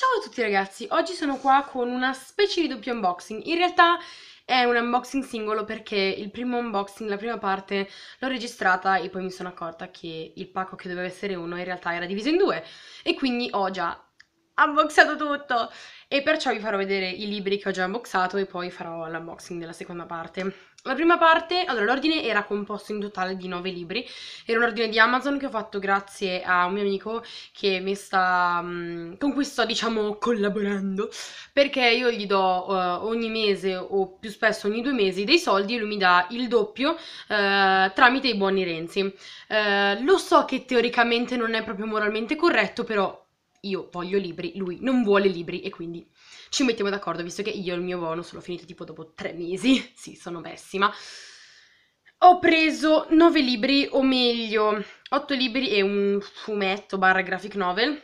Ciao a tutti ragazzi, oggi sono qua con una specie di doppio unboxing, in realtà è un unboxing singolo perché il primo unboxing, la prima parte, l'ho registrata e poi mi sono accorta che il pacco che doveva essere uno in realtà era diviso in due e quindi ho già unboxato tutto e perciò vi farò vedere i libri che ho già unboxato e poi farò l'unboxing della seconda parte. La prima parte, allora l'ordine era composto in totale di 9 libri, era un ordine di Amazon che ho fatto grazie a un mio amico che mi sta, mm, con cui sto diciamo collaborando, perché io gli do uh, ogni mese o più spesso ogni due mesi dei soldi e lui mi dà il doppio uh, tramite i buoni Renzi. Uh, lo so che teoricamente non è proprio moralmente corretto, però io voglio libri, lui non vuole libri e quindi ci mettiamo d'accordo, visto che io il mio bonus l'ho finito tipo dopo tre mesi, sì, sono pessima. Ho preso nove libri, o meglio, otto libri e un fumetto barra graphic novel.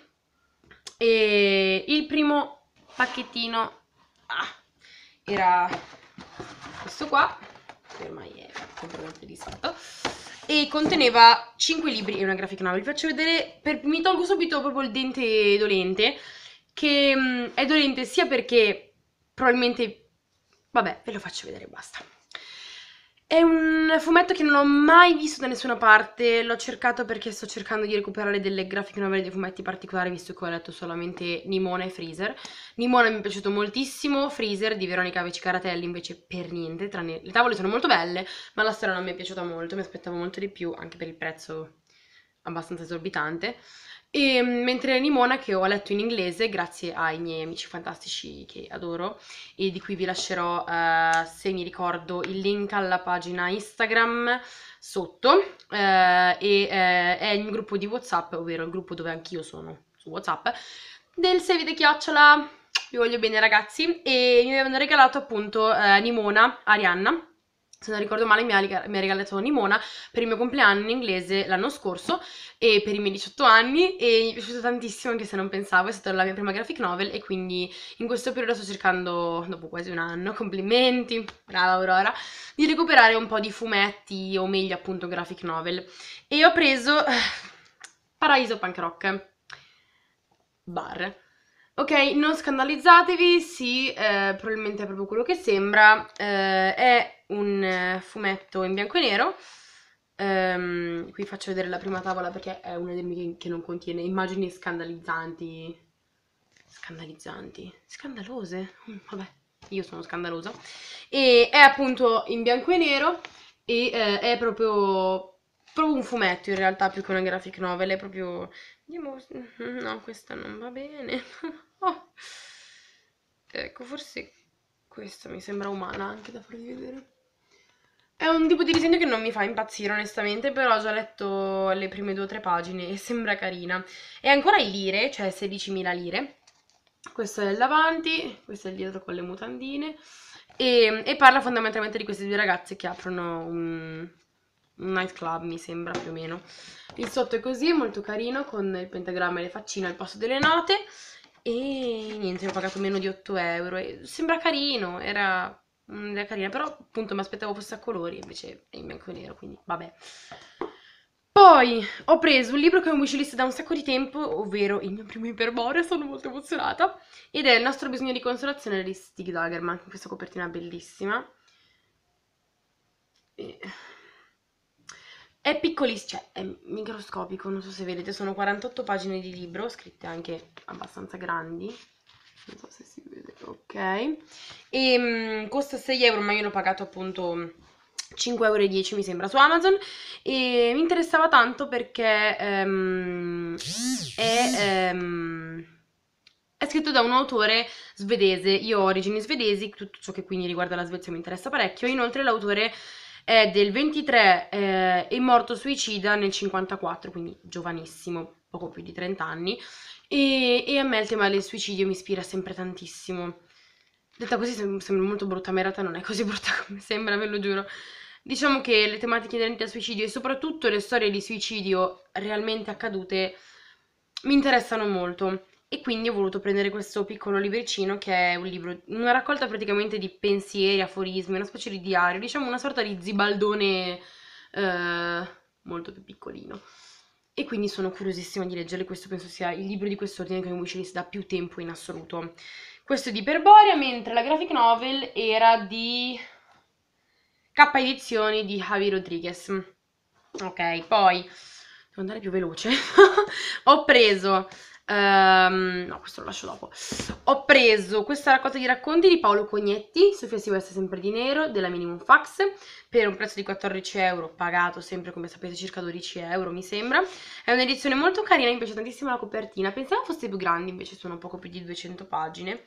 E il primo pacchettino ah, era questo qua, che ormai è completamente disfatto e conteneva 5 libri e una graphic novel. Vi faccio vedere, per, mi tolgo subito proprio il dente dolente, che mh, mm, è dolente sia perché probabilmente... Vabbè, ve lo faccio vedere basta. È un fumetto che non ho mai visto da nessuna parte, l'ho cercato perché sto cercando di recuperare delle grafiche novelle dei fumetti particolari visto che ho letto solamente Nimona e Freezer. Nimona mi è piaciuto moltissimo, Freezer di Veronica Veccaratelli invece per niente, tranne le tavole sono molto belle, ma la storia non mi è piaciuta molto, mi aspettavo molto di più anche per il prezzo abbastanza esorbitante. E, ehm, mentre Nimona, che ho letto in inglese, grazie ai miei amici fantastici che adoro, e di cui vi lascerò, eh, se mi ricordo, il link alla pagina Instagram sotto, eh, e eh, è il gruppo di WhatsApp, ovvero il gruppo dove anch'io sono su WhatsApp, del Sevide Chiocciola. Vi voglio bene ragazzi, e mi avevano regalato appunto eh, Nimona, Arianna, se non ricordo male, mi ha, mi ha, regalato Nimona per il mio compleanno in inglese l'anno scorso e per i miei 18 anni e mi è piaciuto tantissimo anche se non pensavo, è stata la mia prima graphic novel e quindi in questo periodo sto cercando, dopo quasi un anno, complimenti, brava Aurora, di recuperare un po' di fumetti o meglio appunto graphic novel e ho preso Paraiso Punk Rock Bar. Ok, non scandalizzatevi, sì, eh, probabilmente è proprio quello che sembra, eh, è un eh, fumetto in bianco e nero. Um, qui faccio vedere la prima tavola perché è una delle mie che non contiene immagini scandalizzanti. Scandalizzanti? Scandalose? Mm, vabbè, io sono scandalosa. E è appunto in bianco e nero e eh, è proprio, proprio un fumetto in realtà più che una graphic novel. È proprio... Mm, no, questa non va bene. oh. Ecco, forse questa mi sembra umana anche da farvi vedere. È un tipo di disegno che non mi fa impazzire onestamente, però ho già letto le prime due o tre pagine e sembra carina. È ancora in lire, cioè 16.000 lire. Questo è il davanti, questo è il dietro con le mutandine. E, e parla fondamentalmente di queste due ragazze che aprono un, un nightclub, mi sembra più o meno. Il sotto è così, molto carino, con il pentagramma e le faccine al posto delle note. E niente, ho pagato meno di 8 euro. Sembra carino, era mh, mm, era carina, però appunto mi aspettavo fosse a colori, invece è in bianco e nero, quindi vabbè. Poi ho preso un libro che è un wishlist da un sacco di tempo, ovvero il mio primo iperbore sono molto emozionata, ed è Il nostro bisogno di consolazione di Stig Dagerman, con questa copertina bellissima. E... È piccolissimo, cioè è microscopico, non so se vedete, sono 48 pagine di libro, scritte anche abbastanza grandi non so se si vede, ok e mh, mm, costa 6 euro ma io l'ho pagato appunto 5,10 euro mi sembra su Amazon e mi interessava tanto perché um, è, um, è, scritto da un autore svedese, io ho origini svedesi, tutto ciò che quindi riguarda la Svezia mi interessa parecchio, inoltre l'autore è del 23 eh, e morto suicida nel 54, quindi giovanissimo, poco più di 30 anni, e, e a me il tema del suicidio mi ispira sempre tantissimo. Detta così sembra molto brutta, ma in realtà non è così brutta come sembra, ve lo giuro. Diciamo che le tematiche inerenti al suicidio e soprattutto le storie di suicidio realmente accadute mi interessano molto e quindi ho voluto prendere questo piccolo libricino che è un libro, una raccolta praticamente di pensieri, aforismi, una specie di diario, diciamo una sorta di zibaldone eh, molto più piccolino e quindi sono curiosissima di leggere questo penso sia il libro di quest'ordine che mi Wishlist da più tempo in assoluto questo è di Perboria mentre la graphic novel era di K edizioni di Javi Rodriguez ok poi devo andare più veloce ho preso Um, no, questo lo lascio dopo. Ho preso questa raccolta di racconti di Paolo Cognetti, Sofia si veste sempre di nero, della Minimum Fax, per un prezzo di 14 euro, pagato sempre, come sapete, circa 12 euro, mi sembra. È un'edizione molto carina, mi piace tantissimo la copertina. Pensavo fosse più grande, invece sono poco più di 200 pagine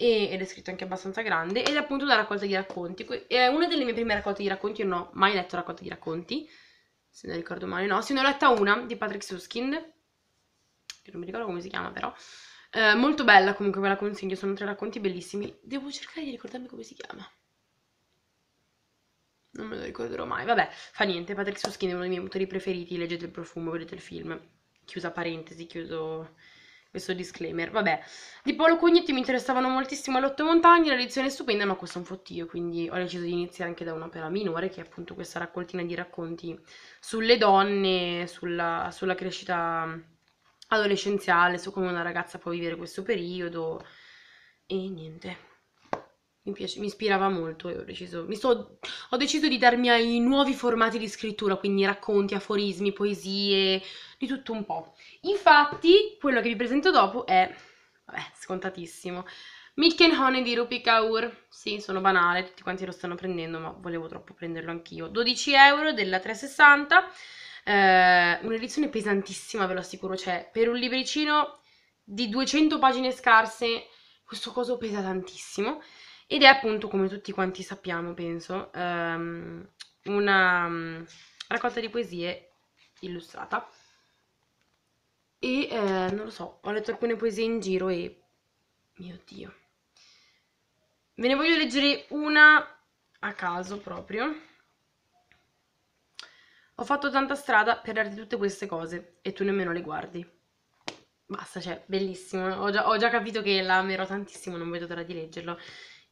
ed è scritto anche abbastanza grande ed è appunto una raccolta di racconti è una delle mie prime raccolte di racconti non ho mai letto raccolta di racconti se non ricordo male no, se ne ho letta una di Patrick Suskind che non mi ricordo come si chiama però. Eh, molto bella comunque, ve la consiglio, sono tre racconti bellissimi. Devo cercare di ricordarmi come si chiama. Non me lo ricorderò mai, vabbè, fa niente, Patrick Suskin è uno dei miei autori preferiti, leggete il profumo, vedete il film. Chiusa parentesi, chiuso questo disclaimer, vabbè. Di Paolo Cugnetti mi interessavano moltissimo le otto montagne, lezione è stupenda, ma questo è un fottio, quindi ho deciso di iniziare anche da un'opera minore, che è appunto questa raccoltina di racconti sulle donne, sulla, sulla crescita adolescenziale, su come una ragazza può vivere questo periodo e niente. Mi, piace, mi ispirava molto e ho deciso, sto, ho deciso di darmi ai nuovi formati di scrittura, quindi racconti, aforismi, poesie, di tutto un po'. Infatti, quello che vi presento dopo è, vabbè, scontatissimo, Honey di Rupi Kaur. Sì, sono banale, tutti quanti lo stanno prendendo, ma volevo troppo prenderlo anch'io. 12 euro della 360 eh, un'edizione pesantissima, ve lo assicuro, cioè per un libricino di 200 pagine scarse questo coso pesa tantissimo ed è appunto, come tutti quanti sappiamo, penso, ehm, una um, raccolta di poesie illustrata. E eh, non lo so, ho letto alcune poesie in giro e... Mio Dio. Ve ne voglio leggere una a caso proprio. Ho fatto tanta strada per darti tutte queste cose e tu nemmeno le guardi. Basta, cioè, bellissimo. Ho già, ho già capito che la amerò tantissimo, non vedo l'ora di leggerlo.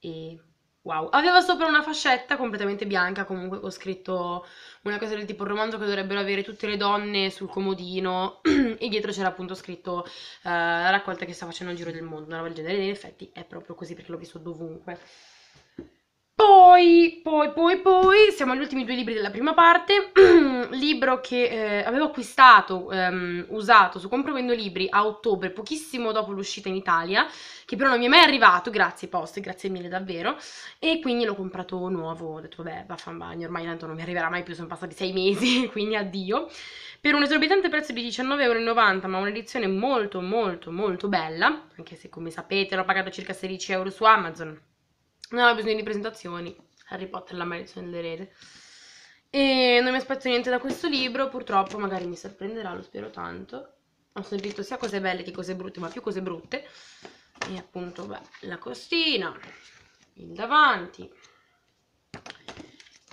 E wow. Aveva sopra una fascetta completamente bianca, comunque ho scritto una cosa del tipo un romanzo che dovrebbero avere tutte le donne sul comodino e dietro c'era appunto scritto uh, la raccolta che sta facendo il giro del mondo, una roba del genere. E in effetti è proprio così perché l'ho visto dovunque. Poi, poi, poi, poi, siamo agli ultimi due libri della prima parte, libro che eh, avevo acquistato, ehm, usato su Comprovendo Libri a ottobre, pochissimo dopo l'uscita in Italia, che però non mi è mai arrivato, grazie post, grazie mille davvero, e quindi l'ho comprato nuovo, ho detto vabbè, vaffan bagno, ormai tanto non mi arriverà mai più, sono passati sei mesi, quindi addio, per un esorbitante prezzo di 19,90€, ma un'edizione molto molto molto bella, anche se come sapete l'ho pagato circa 16€ su Amazon, non ho bisogno di presentazioni. Harry Potter e la maledizione dell'erede. E non mi aspetto niente da questo libro, purtroppo magari mi sorprenderà, lo spero tanto. Ho sentito sia cose belle che cose brutte, ma più cose brutte. E appunto, beh, la costina, il davanti,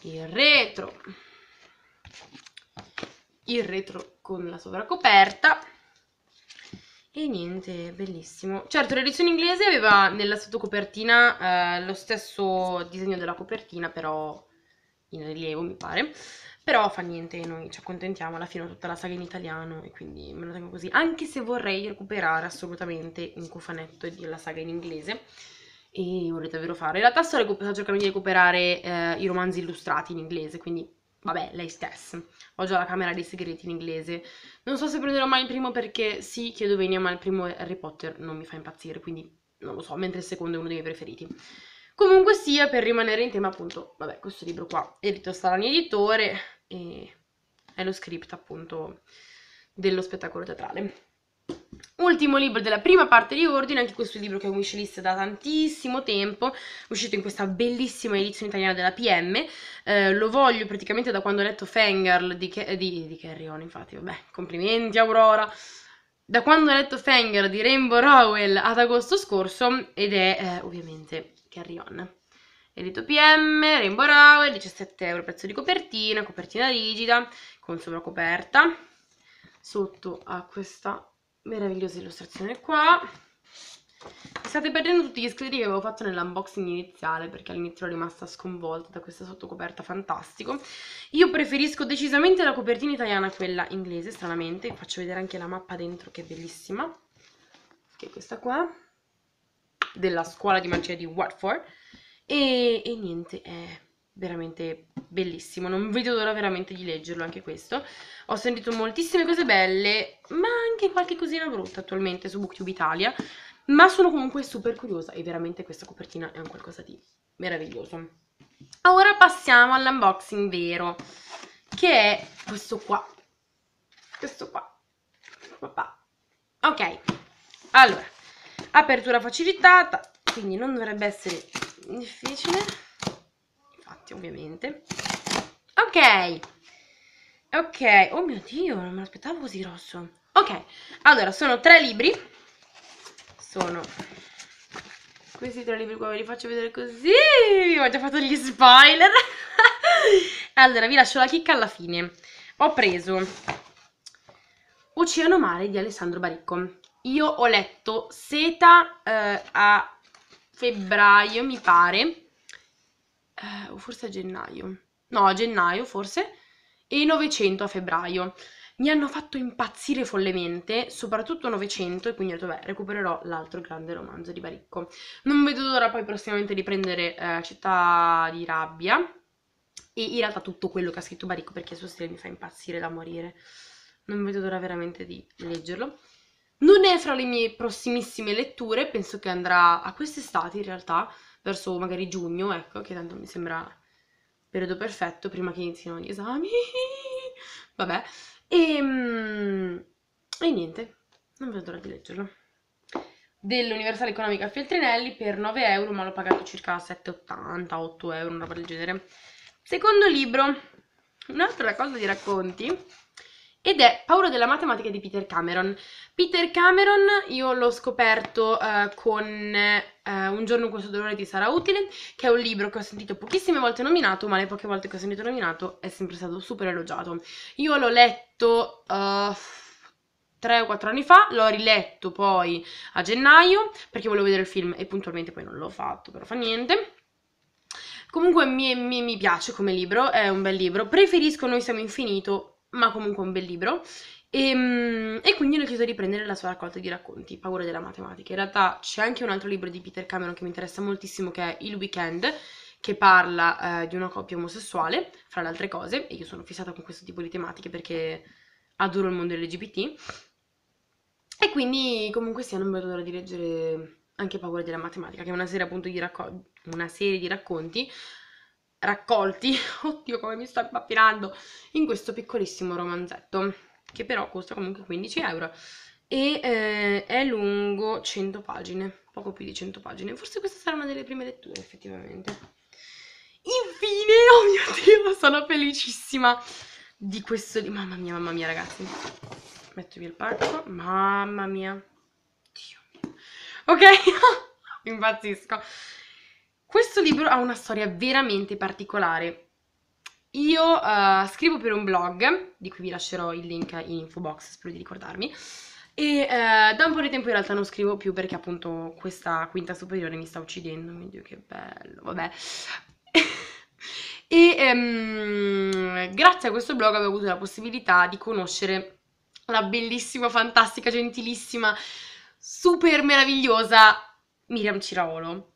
il retro, il retro con la sovracoperta e niente, bellissimo. Certo, l'edizione inglese aveva nella sottocopertina eh, lo stesso disegno della copertina, però in rilievo, mi pare. Però fa niente, noi ci accontentiamo, alla fine ho tutta la saga in italiano e quindi me lo tengo così. Anche se vorrei recuperare assolutamente un cofanetto della saga in inglese. E vorrei davvero fare. In realtà sto, sto cercando di recuperare eh, i romanzi illustrati in inglese, quindi vabbè, lei stessa. Ho già la camera dei segreti in inglese. Non so se prenderò mai il primo perché sì, chiedo venia, ma il primo Harry Potter non mi fa impazzire, quindi non lo so, mentre il secondo è uno dei miei preferiti. Comunque sia, per rimanere in tema, appunto, vabbè, questo libro qua, è di Starani Editore, e è lo script, appunto, dello spettacolo teatrale. Ultimo libro della prima parte di Ordine, anche questo libro che è un wishlist da tantissimo tempo, uscito in questa bellissima edizione italiana della PM, eh, lo voglio praticamente da quando ho letto Fangirl di, di, di Carrion, infatti, vabbè, complimenti Aurora, da quando ho letto Fangirl di Rainbow Rowell ad agosto scorso ed è eh, ovviamente Carrion. Edito PM, Rainbow Rowell, 17 euro prezzo di copertina, copertina rigida, con sovracoperta, sotto a questa meravigliosa illustrazione qua state perdendo tutti gli scritti che avevo fatto nell'unboxing iniziale perché all'inizio ero rimasta sconvolta da questa sottocoperta fantastico io preferisco decisamente la copertina italiana a quella inglese stranamente vi faccio vedere anche la mappa dentro che è bellissima che è questa qua della scuola di magia di Watford e, e niente è veramente bellissimo. Non vedo l'ora veramente di leggerlo anche questo. Ho sentito moltissime cose belle, ma anche qualche cosina brutta attualmente su Booktube Italia. Ma sono comunque super curiosa e veramente questa copertina è un qualcosa di meraviglioso. Ora passiamo all'unboxing vero, che è questo qua. Questo qua. Papà. Ok, allora, apertura facilitata, quindi non dovrebbe essere difficile piatti ovviamente ok ok oh mio dio non me l'aspettavo così rosso. ok allora sono tre libri sono questi tre libri qua ve li faccio vedere così ho già fatto gli spoiler allora vi lascio la chicca alla fine ho preso Oceano Mare di Alessandro Baricco io ho letto Seta eh, a febbraio mi pare eh, o forse a gennaio, no a gennaio forse, e 900 a febbraio. Mi hanno fatto impazzire follemente, soprattutto 900, e quindi ho detto, beh, recupererò l'altro grande romanzo di Baricco. Non vedo l'ora poi prossimamente di prendere eh, Città di rabbia, e in realtà tutto quello che ha scritto Baricco, perché il suo stile mi fa impazzire da morire. Non vedo l'ora veramente di leggerlo. Non è fra le mie prossimissime letture, penso che andrà a quest'estate in realtà, verso magari giugno, ecco, che tanto mi sembra il periodo perfetto prima che inizino gli esami. Vabbè. E, ehm, e niente, non vedo l'ora di leggerlo. Dell'Universale Economica Feltrinelli per 9 euro, ma l'ho pagato circa 7,80, 8 euro, una roba del genere. Secondo libro, un'altra cosa di racconti ed è Paura della matematica di Peter Cameron. Peter Cameron io l'ho scoperto uh, con eh, Un giorno questo dolore ti sarà utile, che è un libro che ho sentito pochissime volte nominato, ma le poche volte che ho sentito nominato è sempre stato super elogiato. Io l'ho letto... Uh, eh, 3 o 4 anni fa, l'ho riletto poi a gennaio perché volevo vedere il film e puntualmente poi non l'ho fatto, però fa niente. Comunque mi, mi, mi piace come libro, è un bel libro. Preferisco Noi siamo infinito, ma comunque è un bel libro. E, ehm, e, quindi ho deciso di prendere la sua raccolta di racconti, Paura della matematica. In realtà c'è anche un altro libro di Peter Cameron che mi interessa moltissimo, che è Il Weekend, che parla eh, di una coppia omosessuale, fra le altre cose, e io sono fissata con questo tipo di tematiche perché adoro il mondo LGBT. E quindi comunque sia, non vedo l'ora di leggere anche Paura della matematica, che è una serie appunto di, racco- una serie di racconti raccolti, oddio come mi sto impappinando, in questo piccolissimo romanzetto che però costa comunque 15 euro e eh, è lungo 100 pagine, poco più di 100 pagine. Forse questa sarà una delle prime letture, effettivamente. Infine, oh mio Dio, sono felicissima di questo libro. Mamma mia, mamma mia, ragazzi. Metto via il pacco. Mamma mia. Dio mio. Ok, impazzisco. Questo libro ha una storia veramente particolare io uh, scrivo per un blog, di cui vi lascerò il link in info box, spero di ricordarmi, e uh, da un po' di tempo in realtà non scrivo più perché appunto questa quinta superiore mi sta uccidendo, mio dio che bello, vabbè. e um, grazie a questo blog avevo avuto la possibilità di conoscere la bellissima, fantastica, gentilissima, super meravigliosa Miriam Ciraolo.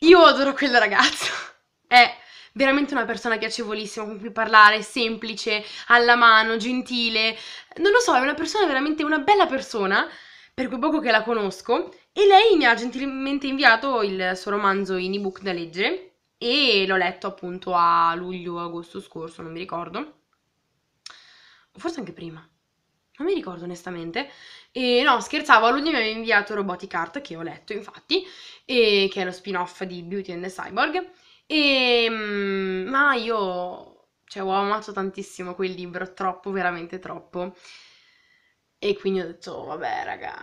Io adoro quella ragazza, è veramente una persona piacevolissima con cui parlare, semplice, alla mano, gentile. Non lo so, è una persona veramente una bella persona, per quel poco che la conosco, e lei mi ha gentilmente inviato il suo romanzo in ebook da leggere e l'ho letto appunto a luglio agosto scorso, non mi ricordo. Forse anche prima. Non mi ricordo onestamente. E no, scherzavo, a luglio mi aveva inviato Robotic Art che ho letto, infatti, e che è lo spin-off di Beauty and the Cyborg. E mm, prima io cioè, ho amato tantissimo quel libro, troppo, veramente troppo. E quindi ho detto, vabbè raga,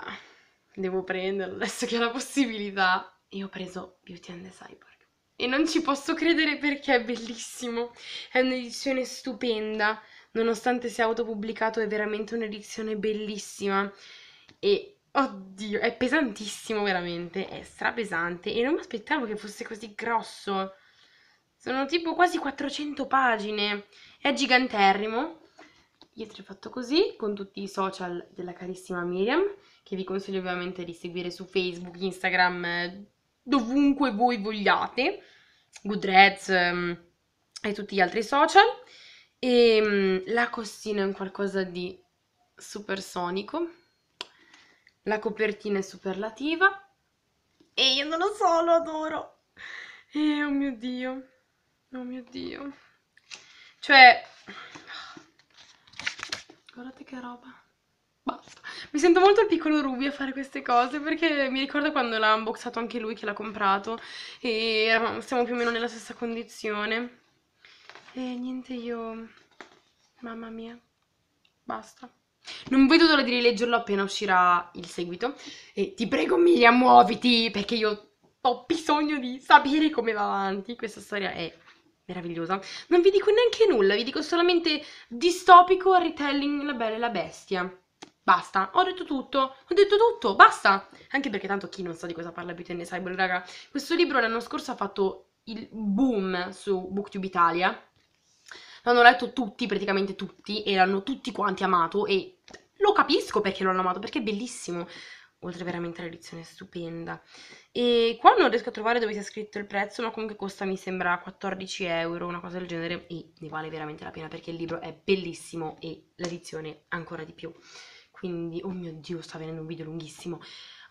devo prenderlo adesso che ho la possibilità. E ho preso Beauty and the Cyborg. E non ci posso credere perché è bellissimo, è un'edizione stupenda, nonostante sia autopubblicato è veramente un'edizione bellissima. E oddio, è pesantissimo veramente, è strapesante e non mi aspettavo che fosse così grosso. Sono tipo quasi 400 pagine. È giganterrimo. Io ti ho fatto così, con tutti i social della carissima Miriam, che vi consiglio ovviamente di seguire su Facebook, Instagram, eh, dovunque voi vogliate. Goodreads ehm, e tutti gli altri social. E ehm, la costina è un qualcosa di supersonico. La copertina è superlativa. E io non lo so, lo adoro. Eh, oh mio Dio. Oh mio Dio. Cioè... Guardate che roba. Basta. Mi sento molto il piccolo Ruby a fare queste cose perché mi ricordo quando l'ha unboxato anche lui che l'ha comprato e eravamo, siamo più o meno nella stessa condizione. E niente, io... Mamma mia. Basta. Non vedo l'ora di rileggerlo appena uscirà il seguito. E ti prego Miriam, muoviti perché io ho bisogno di sapere come va avanti. Questa storia è meravigliosa. Non vi dico neanche nulla, vi dico solamente distopico retelling La Bella e la Bestia. Basta, ho detto tutto, ho detto tutto, basta! Anche perché tanto chi non sa di cosa parla più tenne the Cyborg, raga. Questo libro l'anno scorso ha fatto il boom su Booktube Italia. L'hanno letto tutti, praticamente tutti, e l'hanno tutti quanti amato e lo capisco perché l'hanno amato, perché è bellissimo. Oltre veramente all'edizione stupenda. E qua non riesco a trovare dove sia scritto il prezzo, ma comunque costa mi sembra 14 euro, una cosa del genere, e ne vale veramente la pena perché il libro è bellissimo e l'edizione ancora di più. Quindi, oh mio Dio, sta venendo un video lunghissimo.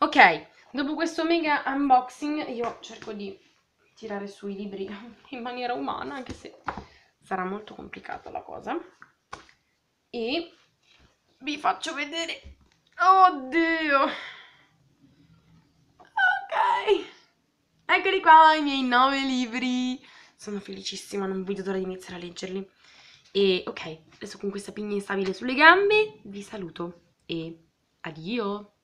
Ok, dopo questo mega unboxing io cerco di tirare su i libri in maniera umana, anche se sarà molto complicata la cosa. E vi faccio vedere... Oddio! Eccoli qua i miei nove libri. Sono felicissima, non vedo l'ora di iniziare a leggerli. E ok, adesso con questa pigna instabile sulle gambe vi saluto e addio!